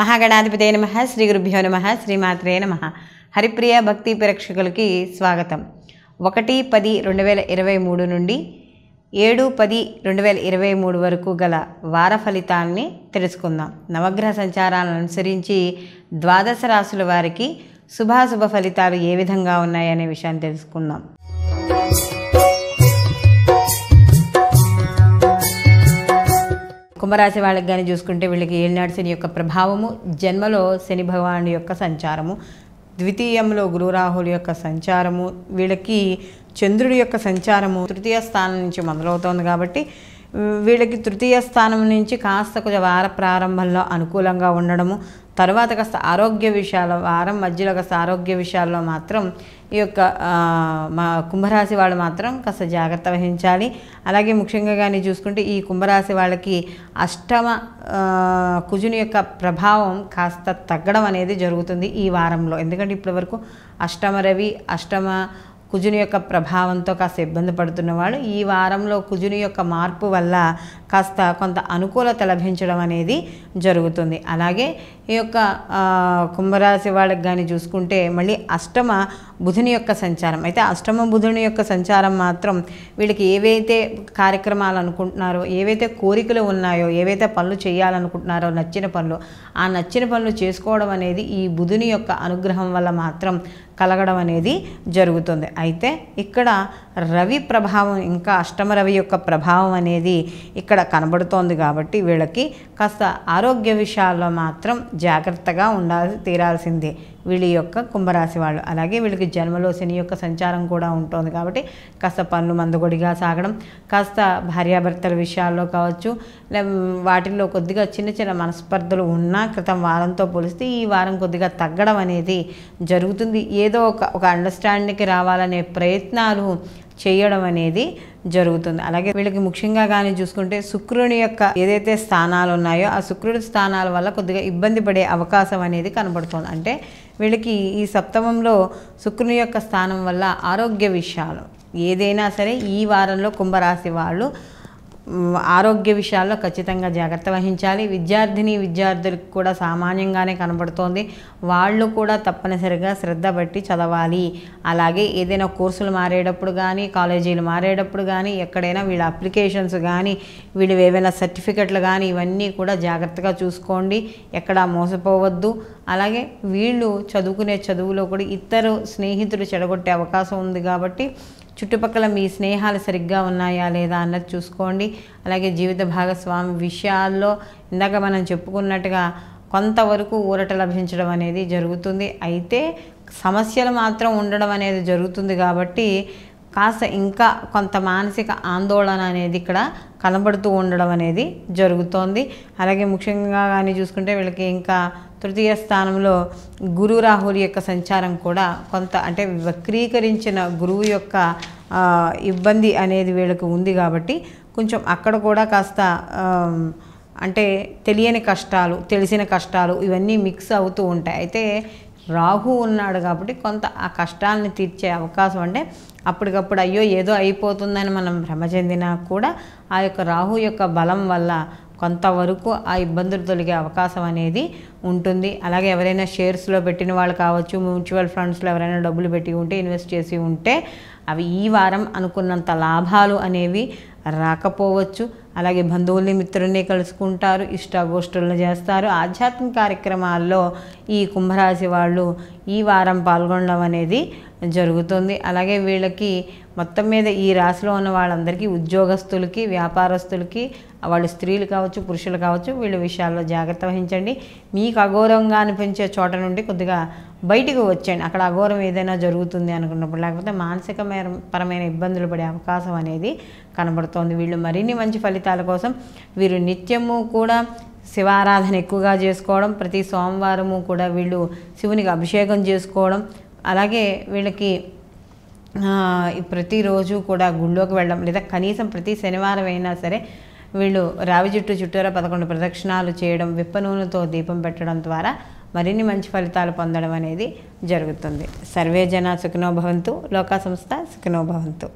మహాగణాధిపతే నమ శ్రీ గురుభ్యో నమ శ్రీమాత్రే నమ హరిప్రియ భక్తి ప్రేక్షకులకి స్వాగతం ఒకటి పది రెండు వేల ఇరవై మూడు నుండి ఏడు పది రెండు వేల ఇరవై మూడు వరకు గల వార ఫలితాన్ని తెలుసుకుందాం నవగ్రహ సంచారాలను అనుసరించి ద్వాదశ రాశుల వారికి శుభాశుభ ఫలితాలు ఏ విధంగా ఉన్నాయనే విషయాన్ని తెలుసుకుందాం కుంభరాశి వాళ్ళకి కానీ చూసుకుంటే వీళ్ళకి ఏలినాడు శని యొక్క ప్రభావము జన్మలో శని భగవాను యొక్క సంచారము ద్వితీయంలో గురురాహుల యొక్క సంచారము వీళ్ళకి చంద్రుడి యొక్క సంచారము తృతీయ స్థానం నుంచి మొదలవుతోంది కాబట్టి వీళ్ళకి తృతీయ స్థానం నుంచి కాస్త కొద్దిగా వార ప్రారంభంలో అనుకూలంగా ఉండడము తర్వాత కాస్త ఆరోగ్య విషయాల వారం మధ్యలో కాస్త ఆరోగ్య విషయాల్లో మాత్రం ఈ యొక్క మా కుంభరాశి వాళ్ళు మాత్రం కాస్త జాగ్రత్త వహించాలి అలాగే ముఖ్యంగా కానీ చూసుకుంటే ఈ కుంభరాశి వాళ్ళకి అష్టమ కుజుని యొక్క ప్రభావం కాస్త తగ్గడం అనేది జరుగుతుంది ఈ వారంలో ఎందుకంటే ఇప్పటివరకు అష్టమ రవి అష్టమ కుజుని యొక్క ప్రభావంతో కాస్త ఇబ్బంది పడుతున్నవాడు ఈ వారంలో కుజుని యొక్క మార్పు వల్ల కాస్త కొంత అనుకూలత లభించడం అనేది జరుగుతుంది అలాగే ఈ యొక్క కుంభరాశి వాళ్ళకి కానీ చూసుకుంటే మళ్ళీ అష్టమ బుధుని యొక్క సంచారం అయితే అష్టమ బుధుని యొక్క సంచారం మాత్రం వీళ్ళకి ఏవైతే కార్యక్రమాలు అనుకుంటున్నారో ఏవైతే కోరికలు ఉన్నాయో ఏవైతే పనులు చేయాలనుకుంటున్నారో నచ్చిన పనులు ఆ నచ్చిన పనులు చేసుకోవడం అనేది ఈ బుధుని యొక్క అనుగ్రహం వల్ల మాత్రం కలగడం అనేది జరుగుతుంది అయితే ఇక్కడ రవి ప్రభావం ఇంకా అష్టమ రవి యొక్క ప్రభావం అనేది ఇక్కడ కనబడుతోంది కాబట్టి వీళ్ళకి కాస్త ఆరోగ్య విషయాల్లో మాత్రం జాగ్రత్తగా ఉండాల్సి తీరాల్సిందే వీళ్ళ యొక్క కుంభరాశి వాళ్ళు అలాగే వీళ్ళకి జన్మలో శని యొక్క సంచారం కూడా ఉంటుంది కాబట్టి కాస్త పనులు మందగొడిగా సాగడం కాస్త భార్యాభర్తల విషయాల్లో కావచ్చు వాటిల్లో కొద్దిగా చిన్న చిన్న మనస్పర్ధలు ఉన్నా క్రితం వారంతో పోలిస్తే ఈ వారం కొద్దిగా తగ్గడం అనేది జరుగుతుంది ఏదో ఒక ఒక అండర్స్టాండింగ్కి రావాలనే ప్రయత్నాలు చేయడం అనేది జరుగుతుంది అలాగే వీళ్ళకి ముఖ్యంగా కానీ చూసుకుంటే శుక్రుని యొక్క ఏదైతే స్థానాలు ఉన్నాయో ఆ శుక్రుడి స్థానాల వల్ల కొద్దిగా ఇబ్బంది పడే అవకాశం అనేది కనబడుతుంది అంటే వీళ్ళకి ఈ సప్తమంలో శుక్రుని యొక్క స్థానం వల్ల ఆరోగ్య విషయాలు ఏదైనా సరే ఈ వారంలో కుంభరాశి వాళ్ళు ఆరోగ్య విషయాల్లో ఖచ్చితంగా జాగ్రత్త వహించాలి విద్యార్థిని విద్యార్థులకు కూడా సామాన్యంగానే కనబడుతోంది వాళ్ళు కూడా తప్పనిసరిగా శ్రద్ధ బట్టి చదవాలి అలాగే ఏదైనా కోర్సులు మారేటప్పుడు కానీ కాలేజీలు మారేటప్పుడు కానీ ఎక్కడైనా వీళ్ళ అప్లికేషన్స్ కానీ వీళ్ళు ఏవైనా సర్టిఫికెట్లు కానీ ఇవన్నీ కూడా జాగ్రత్తగా చూసుకోండి ఎక్కడ మోసపోవద్దు అలాగే వీళ్ళు చదువుకునే చదువులో కూడా ఇతరు స్నేహితులు చెడగొట్టే అవకాశం ఉంది కాబట్టి చుట్టుపక్కల మీ స్నేహాలు సరిగ్గా ఉన్నాయా లేదా అన్నది చూసుకోండి అలాగే జీవిత భాగస్వామి విషయాల్లో ఇందాక మనం చెప్పుకున్నట్టుగా కొంతవరకు ఊరట లభించడం అనేది జరుగుతుంది అయితే సమస్యలు మాత్రం ఉండడం అనేది జరుగుతుంది కాబట్టి కాస్త ఇంకా కొంత మానసిక ఆందోళన అనేది ఇక్కడ కనబడుతూ ఉండడం అనేది జరుగుతోంది అలాగే ముఖ్యంగా కానీ చూసుకుంటే వీళ్ళకి ఇంకా తృతీయ స్థానంలో గురు రాహుల్ యొక్క సంచారం కూడా కొంత అంటే వక్రీకరించిన గురువు యొక్క ఇబ్బంది అనేది వీళ్ళకు ఉంది కాబట్టి కొంచెం అక్కడ కూడా కాస్త అంటే తెలియని కష్టాలు తెలిసిన కష్టాలు ఇవన్నీ మిక్స్ అవుతూ ఉంటాయి అయితే రాహు ఉన్నాడు కాబట్టి కొంత ఆ కష్టాలని తీర్చే అవకాశం అంటే అప్పటికప్పుడు అయ్యో ఏదో అయిపోతుందని మనం భ్రమ చెందినా కూడా ఆ యొక్క రాహు యొక్క బలం వల్ల కొంతవరకు ఆ ఇబ్బందులు తొలగే అవకాశం అనేది ఉంటుంది అలాగే ఎవరైనా షేర్స్లో పెట్టిన వాళ్ళు కావచ్చు మ్యూచువల్ ఫండ్స్లో ఎవరైనా డబ్బులు పెట్టి ఉంటే ఇన్వెస్ట్ చేసి ఉంటే అవి ఈ వారం అనుకున్నంత లాభాలు అనేవి రాకపోవచ్చు అలాగే బంధువుల్ని మిత్రుల్ని కలుసుకుంటారు ఇష్టాగోష్ఠులను చేస్తారు ఆధ్యాత్మిక కార్యక్రమాల్లో ఈ కుంభరాశి వాళ్ళు ఈ వారం పాల్గొనడం అనేది జరుగుతుంది అలాగే వీళ్ళకి మొత్తం మీద ఈ రాశిలో ఉన్న వాళ్ళందరికీ ఉద్యోగస్తులకి వ్యాపారస్తులకి వాళ్ళు స్త్రీలు కావచ్చు పురుషులు కావచ్చు వీళ్ళ విషయాల్లో జాగ్రత్త వహించండి మీకు అఘోరంగా అనిపించే చోట నుండి కొద్దిగా బయటికి వచ్చండి అక్కడ అఘోరం ఏదైనా జరుగుతుంది అనుకున్నప్పుడు లేకపోతే మానసిక పరమైన ఇబ్బందులు పడే అవకాశం అనేది కనబడుతోంది వీళ్ళు మరిన్ని మంచి ఫలితాల కోసం వీరు నిత్యము కూడా శివారాధన ఎక్కువగా చేసుకోవడం ప్రతి సోమవారము కూడా వీళ్ళు శివునికి అభిషేకం చేసుకోవడం అలాగే వీళ్ళకి ప్రతిరోజు కూడా గుళ్ళోకి వెళ్ళడం లేదా కనీసం ప్రతి శనివారం అయినా సరే వీళ్ళు రావి జుట్టు చుట్టూరా పదకొండు ప్రదక్షిణాలు చేయడం విప్ప నూనెతో దీపం పెట్టడం ద్వారా మరిన్ని మంచి ఫలితాలు పొందడం అనేది జరుగుతుంది సర్వే జన సుఖనోభవంతు లోకా సంస్థ సుఖనోభవంతు